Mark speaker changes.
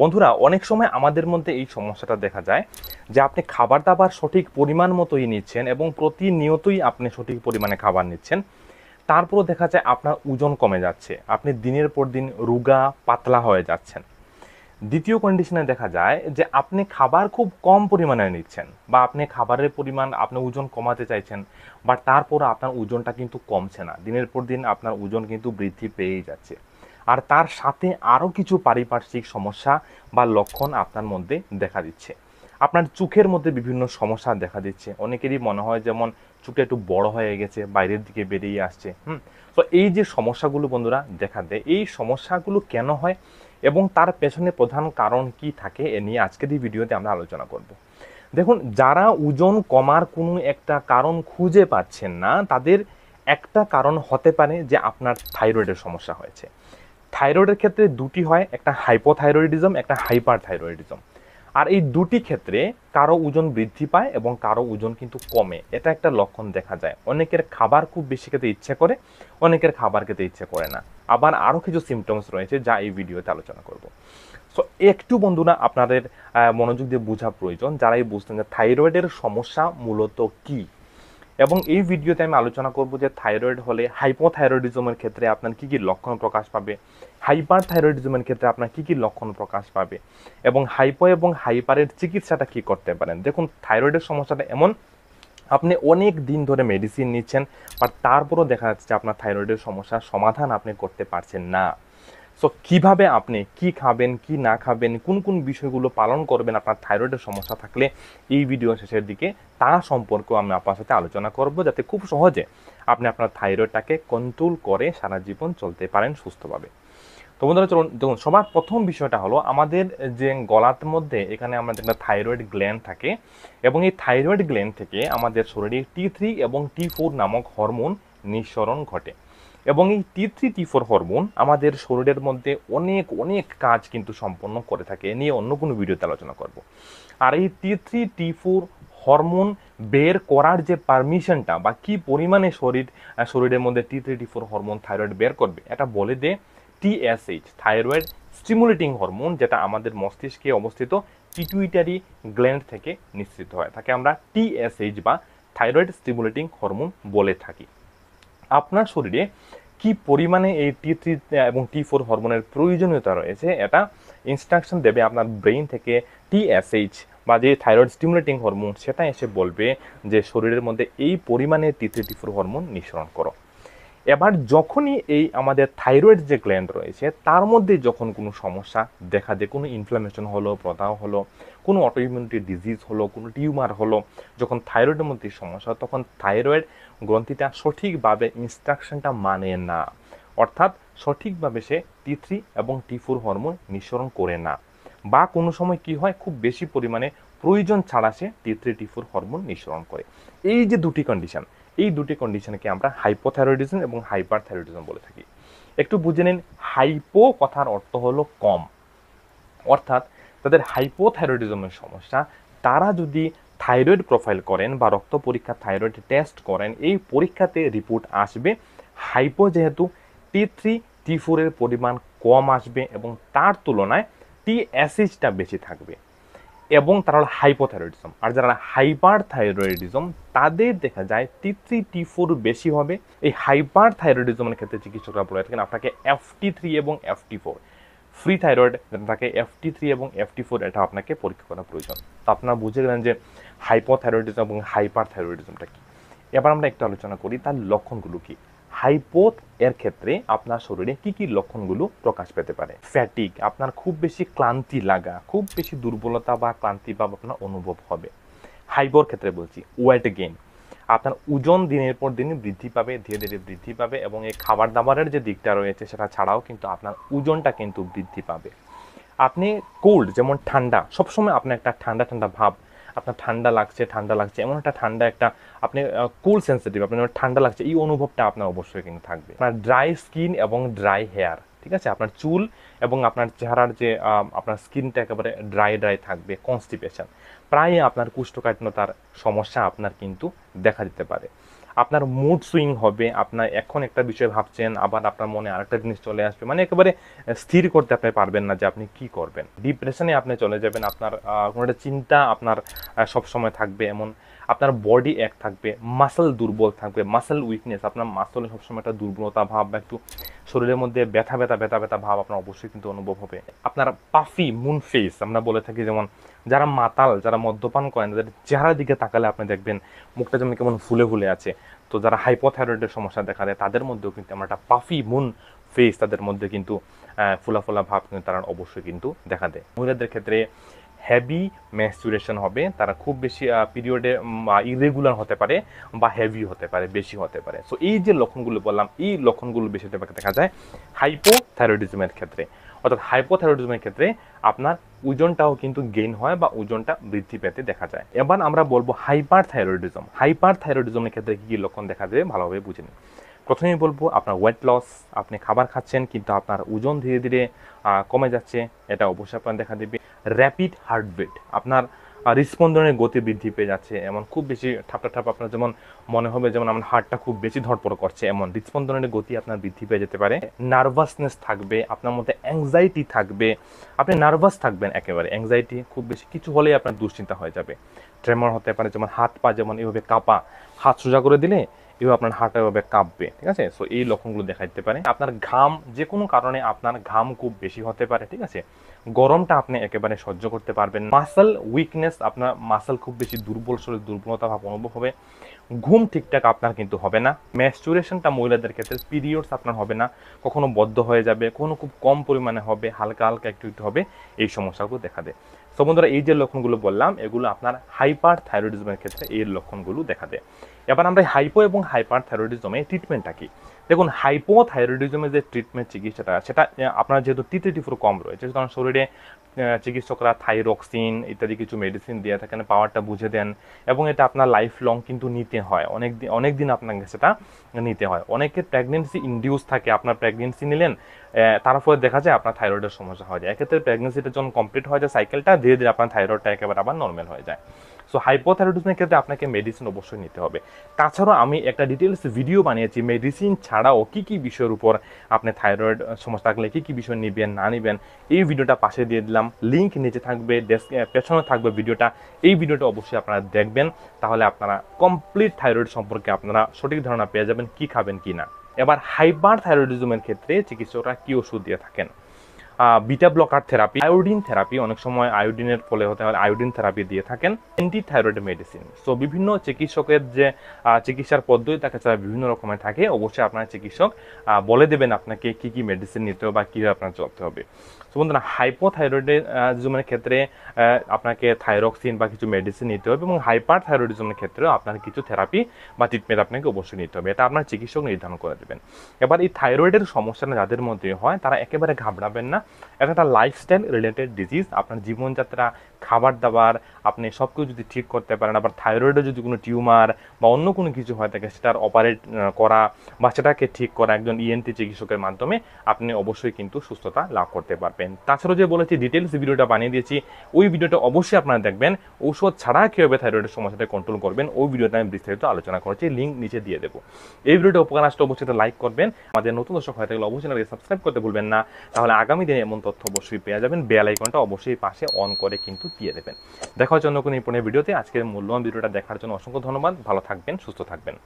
Speaker 1: বন্ধুরা অনেক সময় আমাদের মধ্যে এই সমস্যাটা দেখা যায় যে আপনি খাবার দাবার সঠিক পরিমাণ মতোই নিচ্ছেন এবং প্রতিনিয়তই আপনি সঠিক পরিমাণে খাবার নিচ্ছেন তারপরও দেখা যায় আপনার ওজন কমে যাচ্ছে আপনি দিনের পর দিন রুগা পাতলা হয়ে যাচ্ছেন দ্বিতীয় কন্ডিশনে দেখা যায় যে আপনি খাবার খুব কম পরিমাণে নিচ্ছেন বা আপনি খাবারের পরিমাণ আপনি ওজন কমাতে চাইছেন বা তারপর আপনার ওজনটা কিন্তু কমছে না দিনের পর দিন আপনার ওজন কিন্তু বৃদ্ধি পেয়েই যাচ্ছে আর তার সাথে আরও কিছু পারিপার্শ্বিক সমস্যা বা লক্ষণ আপনার মধ্যে দেখা দিচ্ছে আপনার চোখের মধ্যে বিভিন্ন সমস্যা দেখা দিচ্ছে অনেকেরই মনে হয় যেমন চোখটা একটু বড় হয়ে গেছে বাইরের দিকে বেরিয়ে আসছে হুম তো এই যে সমস্যাগুলো বন্ধুরা দেখা দেয় এই সমস্যাগুলো কেন হয় এবং তার পেছনে প্রধান কারণ কি থাকে এ নিয়ে আজকের এই ভিডিওতে আমরা আলোচনা করব দেখুন যারা ওজন কমার কোনো একটা কারণ খুঁজে পাচ্ছেন না তাদের একটা কারণ হতে পারে যে আপনার থাইরয়েডের সমস্যা হয়েছে থাইরয়েডের ক্ষেত্রে দুটি হয় একটা হাইপোথাইরয়েডিজম একটা হাইপার থাইরয়েডিজম আর এই দুটি ক্ষেত্রে কারো ওজন বৃদ্ধি পায় এবং কারো ওজন কিন্তু কমে এটা একটা লক্ষণ দেখা যায় অনেকের খাবার খুব বেশি খেতে ইচ্ছে করে অনেকের খাবার খেতে ইচ্ছে করে না আবার আরও কিছু সিমটমস রয়েছে যা এই ভিডিওতে আলোচনা করব সো একটু বন্ধুরা আপনাদের মনোযোগ দিয়ে বোঝা প্রয়োজন যারাই বুঝতেন যে থাইরয়েডের সমস্যা মূলত কী এবং এই ভিডিওতে আমি আলোচনা করব যে থাইরয়েড হলে হাইপোথাইরয়েডিজমের ক্ষেত্রে আপনার কী কী লক্ষণ প্রকাশ পাবে হাইপার থাইরয়েডিজমের ক্ষেত্রে আপনার কী কী লক্ষণ প্রকাশ পাবে এবং হাইপো এবং হাইপারের চিকিৎসাটা কী করতে পারেন দেখুন থাইরয়েডের সমস্যাটা এমন আপনি অনেক দিন ধরে মেডিসিন নিচ্ছেন বাট তারপরও দেখা যাচ্ছে আপনার থাইরয়েডের সমস্যার সমাধান আপনি করতে পারছেন না সো কিভাবে আপনি কি খাবেন কি না খাবেন কোন কোন বিষয়গুলো পালন করবেন আপনার থাইরয়েডের সমস্যা থাকলে এই ভিডিও শেষের দিকে তা সম্পর্কে আমি আপনার সাথে আলোচনা করব যাতে খুব সহজে আপনি আপনার থাইরয়েডটাকে কন্ট্রোল করে সারা জীবন চলতে পারেন সুস্থভাবে তো বন্ধুরা চলুন দেখুন সবার প্রথম বিষয়টা হলো আমাদের যে গলার মধ্যে এখানে আমাদের একটা থাইরয়েড গ্ল্যান্ড থাকে এবং এই থাইরয়েড গ্ল্যান্ড থেকে আমাদের শরীরে টি থ্রি এবং টি ফোর নামক হরমোন নিঃসরণ ঘটে এবং এই T three T four hormone আমাদের শরীরের মধ্যে অনেক অনেক কাজ কিন্তু সম্পন্ন করে থাকে এ নিয়ে অন্য কোনো ভিডিওতে আলোচনা করব আর এই T three T four hormone বের করার যে পারমিশনটা বা কি পরিমাণে শরীর শরীরের মধ্যে T three T four hormone thyroid বের করবে এটা বলে দে টিএসএইচ থাইরয়েড স্টিমুলেটিং হরমোন যেটা আমাদের মস্তিষ্কে অবস্থিত পিটুইটারি গ্ল্যান্ড থেকে নিঃসৃত হয় তাকে আমরা টিএসএইচ বা থাইরয়েড স্টিমুলেটিং হরমোন বলে থাকি আপনার শরীরে কি পরিমাণে এই টি থ্রি এবং টি ফোর হরমোনের প্রয়োজনীয়তা রয়েছে এটা ইনস্ট্রাকশন দেবে আপনার ব্রেইন থেকে টিএসএইচ বা যে থাইরয়েড স্টিমুলেটিং হরমোন সেটা এসে বলবে যে শরীরের মধ্যে এই পরিমাণে T three T four hormone নিঃসরণ করো এবার যখনই এই আমাদের থাইরয়েড যে গ্ল্যান্ড রয়েছে তার মধ্যে যখন কোনো সমস্যা দেখা দেয় কোনো ইনফ্লামেশন হলো প্রদাহ হলো কোনো অটোইমিউনিটি ডিজিজ হলো কোনো টিউমার হলো যখন থাইরয়েডের মধ্যে সমস্যা তখন থাইরয়েড গ্রন্থিটা সঠিকভাবে ইনস্ট্রাকশনটা মানে না অর্থাৎ সঠিকভাবে সে টি থ্রি এবং টি ফোর হরমোন নিঃসরণ করে না বা কোনো সময় কি হয় খুব বেশি পরিমাণে প্রয়োজন ছাড়া সে T three T four hormone নিঃসরণ করে এই যে দুটি কন্ডিশন এই দুটি কন্ডিশনকে আমরা হাইপোথাইরয়েডিজম এবং হাইপার থাইরয়েডিজম বলে থাকি একটু বুঝে নিন হাইপো কথার অর্থ হলো কম অর্থাৎ তাদের হাইপোথাইরয়েডিজমের সমস্যা তারা যদি থাইরয়েড প্রোফাইল করেন বা রক্ত পরীক্ষা থাইরয়েড টেস্ট করেন এই পরীক্ষাতে রিপোর্ট আসবে হাইপো যেহেতু টি থ্রি টি ফোরের পরিমাণ কম আসবে এবং তার তুলনায় টি অ্যাসিডটা বেশি থাকবে এবং তারা হলো হাইপোথাইরয়েডিজম আর যারা হাইপার থাইরয়েডিজম তাদের দেখা যায় টি থ্রি টি ফোর বেশি হবে এই হাইপার থাইরয়েডিজমের ক্ষেত্রে চিকিৎসকরা বলে থাকেন আপনাকে এফ টি থ্রি এবং F T four free thyroid থাকে এফ টি থ্রি এবং এফ টি ফোর এটা আপনাকে পরীক্ষা করা প্রয়োজন তো আপনারা বুঝে গেলেন যে হাইপোথাইরয়েডিজম এবং হাইপার থাইরয়েডিজমটা কী এবার আমরা একটু আলোচনা করি তার লক্ষণগুলো কী হাইপো এর ক্ষেত্রে আপনার শরীরে কি কি লক্ষণগুলো প্রকাশ পেতে পারে ফ্যাটিক আপনার খুব বেশি ক্লান্তি লাগা খুব বেশি দুর্বলতা বা ক্লান্তি বা আপনার অনুভব হবে হাইবর ক্ষেত্রে বলছি ওয়েট গেইন আপনার ওজন দিনের পর দিন বৃদ্ধি পাবে ধীরে ধীরে বৃদ্ধি পাবে এবং এই খাবার দাবারের যে দিকটা রয়েছে সেটা ছাড়াও কিন্তু আপনার ওজনটা কিন্তু বৃদ্ধি পাবে আপনি কোল্ড যেমন ঠান্ডা সবসময় আপনার একটা ঠান্ডা ঠান্ডা ভাব আপনার ঠান্ডা লাগছে ঠান্ডা লাগছে এমন একটা ঠান্ডা একটা আপনি কুল সেন্সিটিভ আপনার ঠান্ডা লাগছে এই অনুভবটা আপনার অবশ্যই কিন্তু থাকবে আপনার ড্রাই স্কিন এবং ড্রাই হেয়ার ঠিক আছে আপনার চুল এবং আপনার চেহারার যে আপনার স্কিনটা একেবারে ড্রাই ড্রাই থাকবে কনস্টিপেশন প্রায় আপনার কুষ্ঠকাঠিন্যতার সমস্যা আপনার কিন্তু দেখা দিতে পারে আপনার মুড সুইং হবে আপনার এখন একটা বিষয় ভাবছেন আবার আপনার মনে আরেকটা জিনিস চলে আসবে মানে একেবারে স্থির করতে আপনি পারবেন না যে আপনি কি করবেন ডিপ্রেশনে আপনি চলে যাবেন আপনার কোনো একটা চিন্তা আপনার সবসময় থাকবে এমন আপনার বডি এক থাকবে মাসেল দুর্বল থাকবে মাসেল উইকনেস আপনার মাসলে সবসময় একটা দুর্বলতা ভাব বা একটু শরীরের মধ্যে ব্যথা ব্যথা ব্যথা ব্যথা ভাব আপনার অবশ্যই কিন্তু অনুভব হবে আপনার পাফি মুন ফেস আমরা বলে থাকি যেমন যারা মাতাল যারা মদ্যপান করেন তাদের চেহারার দিকে তাকালে আপনি দেখবেন মুখটা যেমন কেমন ফুলে ফুলে আছে তো যারা হাইপোথাইরয়েডের সমস্যা দেখা দেয় তাদের মধ্যেও কিন্তু আমরা একটা পাফি মুন ফেস তাদের মধ্যে কিন্তু ফোলা ভাব কিন্তু তারা অবশ্যই কিন্তু দেখা দেয় মহিলাদের ক্ষেত্রে হ্যাভি ম্যাচুরেশন হবে তারা খুব বেশি পিরিয়ডে ইরেগুলার হতে পারে বা হেভি হতে পারে বেশি হতে পারে সো এই যে লক্ষণগুলো বললাম এই লক্ষণগুলো বেশি দেখা যায় হাইপোথাইরয়েডিজমের ক্ষেত্রে অর্থাৎ হাইপোথাইরয়েডিজমের ক্ষেত্রে আপনার ওজনটাও কিন্তু গেইন হয় বা ওজনটা বৃদ্ধি পেতে দেখা যায় এবার আমরা বলবো হাইপার থাইরয়েডিজম হাইপার থাইরয়েডিজমের ক্ষেত্রে কী কী লক্ষণ দেখা যায় ভালোভাবে বুঝে নিন প্রথমেই বলবো আপনার ওয়েট লস আপনি খাবার খাচ্ছেন কিন্তু আপনার ওজন ধীরে ধীরে কমে যাচ্ছে এটা অবশ্যই আপনার দেখা দেবে র্যাপিড হার্টবিট আপনার হৃদস্পন্দনের গতি বৃদ্ধি পেয়ে যাচ্ছে এমন খুব বেশি ঠাপটা ঠাপ আপনার যেমন মনে হবে যেমন আমার হার্টটা খুব বেশি ধরপড় করছে এমন হৃদস্পন্দনের গতি আপনার বৃদ্ধি পেয়ে যেতে পারে নার্ভাসনেস থাকবে আপনার মধ্যে অ্যাংজাইটি থাকবে আপনি নার্ভাস থাকবেন একেবারে অ্যাংজাইটি খুব বেশি কিছু হলেই আপনার দুশ্চিন্তা হয়ে যাবে ট্রেমার হতে পারে যেমন হাত পা যেমন এভাবে কাঁপা হাত সোজা করে দিলে এবং আপনার হাঁটা এভাবে কাঁপবে ঠিক আছে সো এই লক্ষণগুলো দেখা দিতে পারে আপনার ঘাম যে কোনো কারণে আপনার ঘাম খুব বেশি হতে পারে ঠিক আছে গরমটা আপনি একেবারে সহ্য করতে পারবেন মাসেল উইকনেস আপনার মাসেল খুব বেশি দুর্বল শরীর দুর্বলতা ভাব অনুভব হবে ঘুম ঠিকঠাক আপনার কিন্তু হবে না ম্যাচুরেশনটা মহিলাদের ক্ষেত্রে পিরিয়ডস আপনার হবে না কখনো বদ্ধ হয়ে যাবে কোনো খুব কম পরিমাণে হবে হালকা হালকা একটু হবে এই সমস্যাগুলো দেখা দেয় সো বন্ধুরা এই যে লক্ষণগুলো বললাম এগুলো আপনার হাইপার থাইরয়েডিজমের ক্ষেত্রে এই লক্ষণগুলো দেখা দেয় এবার আমরা হাইপো এবং হাইপার থাইরয়েডিজমের ট্রিটমেন্টটা কি দেখুন হাইপোথাইরয়েডিজমের যে ট্রিটমেন্ট চিকিৎসাটা সেটা আপনার যেহেতু টি ফোর কম রয়েছে কারণ শরীরে চিকিৎসকরা থাইরক্সিন ইত্যাদি কিছু মেডিসিন দিয়ে থাকেন পাওয়ারটা বুঝে দেন এবং এটা আপনার লাইফ লং কিন্তু নিতে হয় অনেক দিন অনেক দিন আপনাকে সেটা নিতে হয় অনেকের প্রেগনেন্সি ইন্ডিউস থাকে আপনার প্রেগনেন্সি নিলেন তারপরে দেখা যায় আপনার থাইরয়েডের সমস্যা হয়ে যায় এক্ষেত্রে প্রেগনেন্সিটা যখন কমপ্লিট হয়ে যায় সাইকেলটা ধীরে ধীরে আপনার থাইরয়েডটা একেবারে আবার নর্মাল হয়ে যায় সো হাইপোথাইরয়েডিজমের ক্ষেত্রে আপনাকে মেডিসিন অবশ্যই নিতে হবে তাছাড়াও আমি একটা ডিটেলস ভিডিও বানিয়েছি মেডিসিন ছাড়াও কী কী বিষয়ের উপর আপনি থাইরয়েড সমস্যা থাকলে কী কী বিষয় নিবেন না নেবেন এই ভিডিওটা পাশে দিয়ে দিলাম লিঙ্ক নিচে থাকবে ডেস্ক পেছনে থাকবে ভিডিওটা এই ভিডিওটা অবশ্যই আপনারা দেখবেন তাহলে আপনারা কমপ্লিট থাইরয়েড সম্পর্কে আপনারা সঠিক ধারণা পেয়ে যাবেন কী খাবেন কি না এবার হাইপার থাইরয়েডিজমের ক্ষেত্রে চিকিৎসকরা কী ওষুধ দিয়ে থাকেন beta blocker therapy iodine therapy অনেক সময় আয়োডিনের ফলে হতে হয় আয়োডিন থেরাপি দিয়ে থাকেন অ্যান্টি থাইরয়েড মেডিসিন সো বিভিন্ন চিকিৎসকের যে চিকিৎসার পদ্ধতি তাকে ছাড়া বিভিন্ন রকমের থাকে অবশ্যই আপনার চিকিৎসক বলে দেবেন আপনাকে কি কি মেডিসিন নিতে হবে বা কীভাবে আপনার চলতে হবে সো বন্ধুরা হাইপোথাইরয়েডিজমের ক্ষেত্রে আপনাকে থাইরক্সিন বা কিছু মেডিসিন নিতে হবে এবং হাইপার থাইরয়েডিজমের ক্ষেত্রেও আপনার কিছু থেরাপি বা ট্রিটমেন্ট আপনাকে অবশ্যই নিতে হবে এটা আপনার চিকিৎসক নির্ধারণ করে দেবেন এবার এই থাইরয়েডের সমস্যাটা যাদের মধ্যে হয় তারা একেবারে ঘাবড়াবেন না এটা একটা লাইফস্টাইল রিলেটেড ডিজিজ আপনার জীবনযাত্রা খাবার দাবার আপনি সব কিছু যদি ঠিক করতে পারেন আবার থাইরয়েডে যদি কোনো টিউমার বা অন্য কোনো কিছু হয় থাকে সেটার অপারেট করা বা সেটাকে ঠিক করা একজন ইএনটি e চিকিৎসকের মাধ্যমে আপনি অবশ্যই কিন্তু সুস্থতা লাভ করতে পারবেন পারবেন তাছাড়াও যে বলেছি ডিটেলস ভিডিওটা বানিয়ে দিয়েছি ওই ভিডিওটা অবশ্যই আপনারা দেখবেন ঔষধ ছাড়া কীভাবে থাইরয়েডের সমস্যাটা কন্ট্রোল করবেন ওই ভিডিওটা আমি বিস্তারিত আলোচনা করেছি লিঙ্ক নিচে দিয়ে দেবো এই ভিডিওটা উপকার আসলে অবশ্যই লাইক করবেন আমাদের নতুন দর্শক হয়ে থাকলে অবশ্যই আপনাকে সাবস্ক্রাইব করতে ভুলবেন না তাহলে আগামী দিনে এমন তথ্য অবশ্যই পেয়ে যাবেন বেল আইকনটা অবশ্যই পাশে অন করে কিন্তু দিয়ে দেবেন দেখা হচ্ছে অন্য কোনো ইম্পর্টেন্ট ভিডিওতে আজকের মূল্যবান ভিডিওটা দেখার জন্য অসংখ্য ধন্যবাদ ভালো থাকবেন সুস্থ থাকবেন